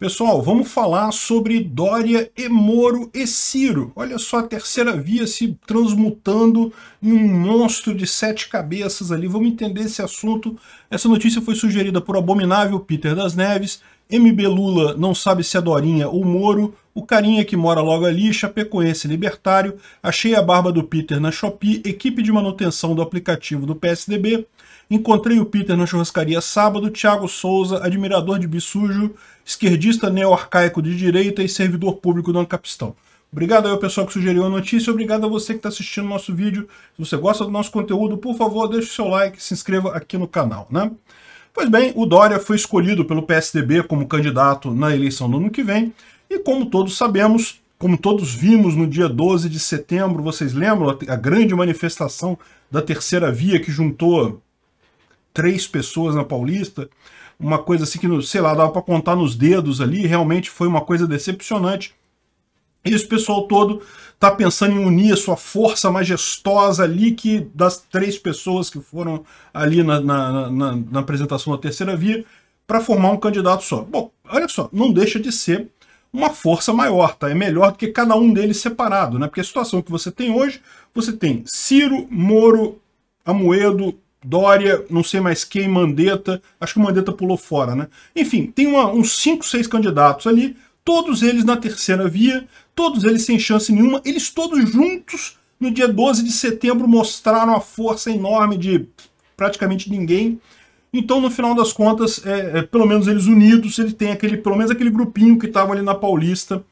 Pessoal, vamos falar sobre Dória e Moro e Ciro. Olha só a terceira via se transmutando em um monstro de sete cabeças ali. Vamos entender esse assunto. Essa notícia foi sugerida por Abominável Peter das Neves. MB Lula não sabe se é Dorinha ou Moro. O carinha que mora logo ali, Chapecoense Libertário. Achei a barba do Peter na Shopee. Equipe de manutenção do aplicativo do PSDB. Encontrei o Peter na churrascaria sábado, Thiago Souza, admirador de Bissujo, esquerdista neo-arcaico de direita e servidor público do Ancapistão. Obrigado ao pessoal que sugeriu a notícia, obrigado a você que está assistindo o nosso vídeo. Se você gosta do nosso conteúdo, por favor, deixe o seu like, se inscreva aqui no canal, né? Pois bem, o Dória foi escolhido pelo PSDB como candidato na eleição do ano que vem, e como todos sabemos, como todos vimos no dia 12 de setembro, vocês lembram a grande manifestação da terceira via que juntou três pessoas na Paulista, uma coisa assim que, sei lá, dava para contar nos dedos ali, realmente foi uma coisa decepcionante. E esse pessoal todo tá pensando em unir a sua força majestosa ali, que das três pessoas que foram ali na, na, na, na apresentação da terceira via, para formar um candidato só. Bom, olha só, não deixa de ser uma força maior, tá? É melhor do que cada um deles separado, né? Porque a situação que você tem hoje, você tem Ciro, Moro, Amoedo, Dória, não sei mais quem, Mandetta, acho que o Mandetta pulou fora, né? Enfim, tem uma, uns 5, 6 candidatos ali, todos eles na terceira via, todos eles sem chance nenhuma, eles todos juntos no dia 12 de setembro mostraram a força enorme de praticamente ninguém. Então, no final das contas, é, é, pelo menos eles unidos, ele tem aquele, pelo menos aquele grupinho que estava ali na Paulista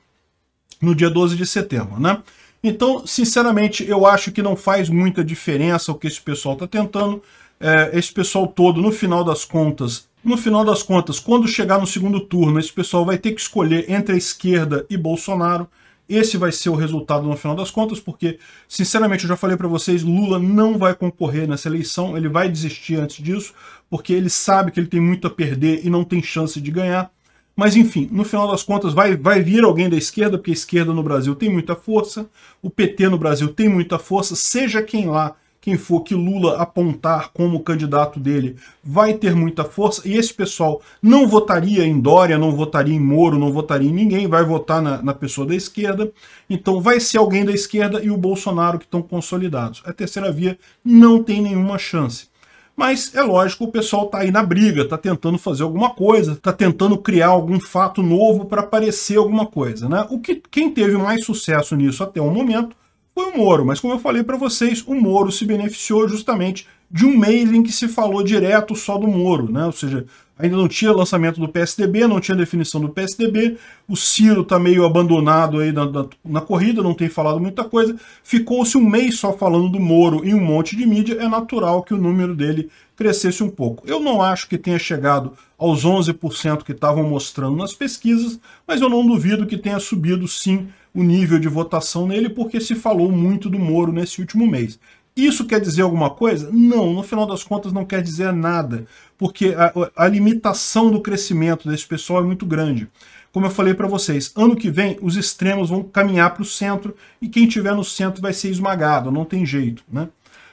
no dia 12 de setembro, né? Então, sinceramente, eu acho que não faz muita diferença o que esse pessoal está tentando. É, esse pessoal todo, no final das contas, no final das contas, quando chegar no segundo turno, esse pessoal vai ter que escolher entre a esquerda e Bolsonaro. Esse vai ser o resultado no final das contas, porque, sinceramente, eu já falei para vocês, Lula não vai concorrer nessa eleição, ele vai desistir antes disso, porque ele sabe que ele tem muito a perder e não tem chance de ganhar. Mas enfim, no final das contas vai, vai vir alguém da esquerda, porque a esquerda no Brasil tem muita força, o PT no Brasil tem muita força, seja quem lá, quem for que Lula apontar como candidato dele, vai ter muita força, e esse pessoal não votaria em Dória, não votaria em Moro, não votaria em ninguém, vai votar na, na pessoa da esquerda, então vai ser alguém da esquerda e o Bolsonaro que estão consolidados. É a terceira via não tem nenhuma chance. Mas é lógico, o pessoal está aí na briga, está tentando fazer alguma coisa, está tentando criar algum fato novo para aparecer alguma coisa. Né? O que, quem teve mais sucesso nisso até o momento foi o Moro, mas como eu falei para vocês, o Moro se beneficiou justamente de um mês em que se falou direto só do Moro, né? Ou seja, ainda não tinha lançamento do PSDB, não tinha definição do PSDB, o Ciro está meio abandonado aí na, na, na, corrida, não tem falado muita coisa, ficou-se um mês só falando do Moro em um monte de mídia, é natural que o número dele crescesse um pouco. Eu não acho que tenha chegado aos 11% que estavam mostrando nas pesquisas, mas eu não duvido que tenha subido sim o nível de votação nele, porque se falou muito do Moro nesse último mês. Isso quer dizer alguma coisa? Não, no final das contas não quer dizer nada, porque a, a limitação do crescimento desse pessoal é muito grande. Como eu falei para vocês, ano que vem os extremos vão caminhar para o centro e quem tiver no centro vai ser esmagado, não tem jeito. Né?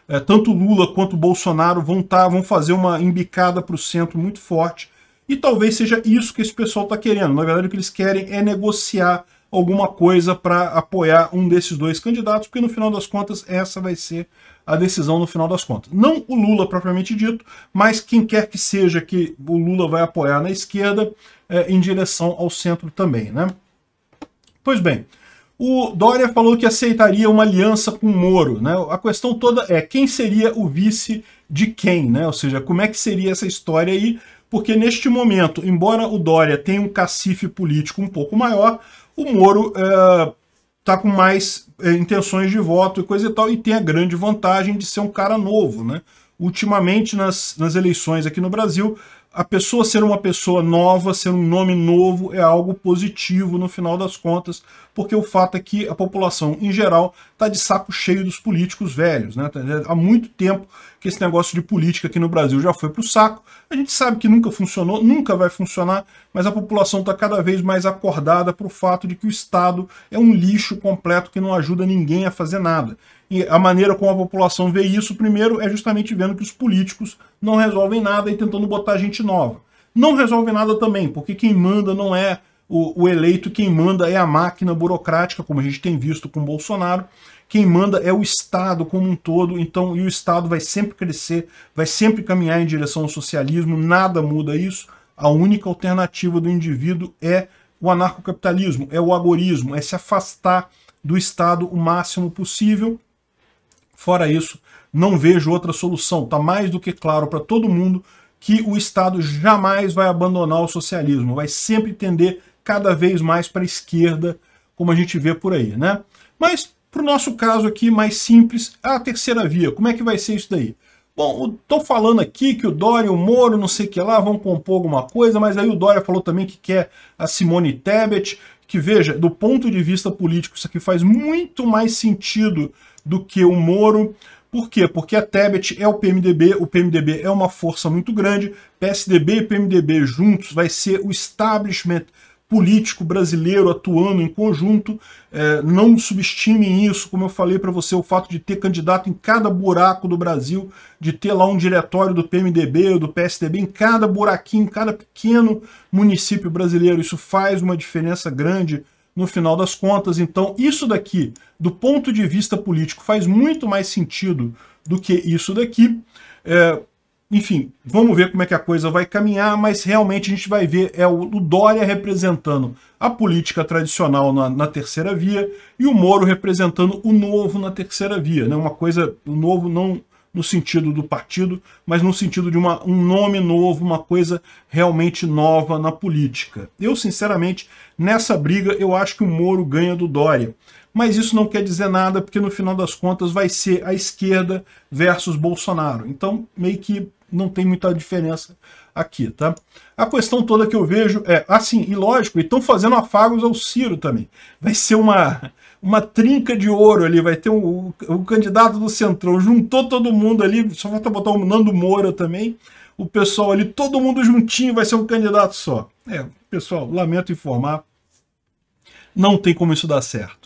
É, tanto Lula quanto Bolsonaro vão, tá, vão fazer uma embicada para o centro muito forte e talvez seja isso que esse pessoal está querendo. Na verdade, o que eles querem é negociar alguma coisa para apoiar um desses dois candidatos, porque no final das contas essa vai ser a decisão no final das contas. Não o Lula propriamente dito, mas quem quer que seja que o Lula vai apoiar na esquerda é, em direção ao centro também, né? Pois bem, o Dória falou que aceitaria uma aliança com o Moro, né? A questão toda é quem seria o vice de quem, né? Ou seja, como é que seria essa história aí? Porque neste momento, embora o Dória tenha um cacife político um pouco maior, o Moro está é, uh, com mais uh, intenções de voto e coisa e tal, e tem a grande vantagem de ser um cara novo, né? Ultimamente, nas, nas eleições aqui no Brasil, a pessoa ser uma pessoa nova, ser um nome novo, é algo positivo no final das contas, porque o fato é que a população, em geral, está de saco cheio dos políticos velhos. Né? Há muito tempo que esse negócio de política aqui no Brasil já foi para o saco. A gente sabe que nunca funcionou, nunca vai funcionar, mas a população está cada vez mais acordada para o fato de que o Estado é um lixo completo que não ajuda ninguém a fazer nada. E a maneira como a população vê isso, primeiro, é justamente vendo que os políticos não resolvem nada e tentando botar gente nova. Não resolve nada também, porque quem manda não é o, o, eleito, quem manda é a máquina burocrática, como a gente tem visto com Bolsonaro. Quem manda é o Estado como um todo, então, e o Estado vai sempre crescer, vai sempre caminhar em direção ao socialismo, nada muda isso. A única alternativa do indivíduo é o anarcocapitalismo, é o agorismo, é se afastar do Estado o máximo possível. Fora isso, não vejo outra solução. Está mais do que claro para todo mundo que o Estado jamais vai abandonar o socialismo, vai sempre tender cada vez mais para a esquerda, como a gente vê por aí, né? Mas, para o nosso caso aqui, mais simples, a terceira via, como é que vai ser isso daí? Bom, estou falando aqui que o Dória, o Moro, não sei o que lá, vão compor alguma coisa, mas aí o Dória falou também que quer a Simone Tebet, que veja, do ponto de vista político, isso aqui faz muito mais sentido do que o Moro. Por quê? Porque a Tebet é o PMDB, o PMDB é uma força muito grande, PSDB e PMDB juntos vai ser o establishment político brasileiro atuando em conjunto. É, não subestimem isso, como eu falei para você, o fato de ter candidato em cada buraco do Brasil, de ter lá um diretório do PMDB ou do PSDB em cada buraquinho, em cada pequeno município brasileiro. Isso faz uma diferença grande no final das contas. Então, isso daqui, do ponto de vista político, faz muito mais sentido do que isso daqui. É, enfim, vamos ver como é que a coisa vai caminhar, mas realmente a gente vai ver é o, o Dória representando a política tradicional na, na, terceira via e o Moro representando o novo na terceira via. Né? Uma coisa, o novo não no sentido do partido, mas no sentido de uma, um nome novo, uma coisa realmente nova na política. Eu, sinceramente, nessa briga, eu acho que o Moro ganha do Dória mas isso não quer dizer nada, porque no final das contas vai ser a esquerda versus Bolsonaro. Então, meio que não tem muita diferença aqui, tá? A questão toda que eu vejo é, assim, e lógico, estão fazendo afagos ao Ciro também. Vai ser uma, uma trinca de ouro ali, vai ter o um, um, candidato do Centrão, juntou todo mundo ali, só falta botar o Nando Moura também, o pessoal ali, todo mundo juntinho, vai ser um candidato só. É, pessoal, lamento informar, não tem como isso dar certo.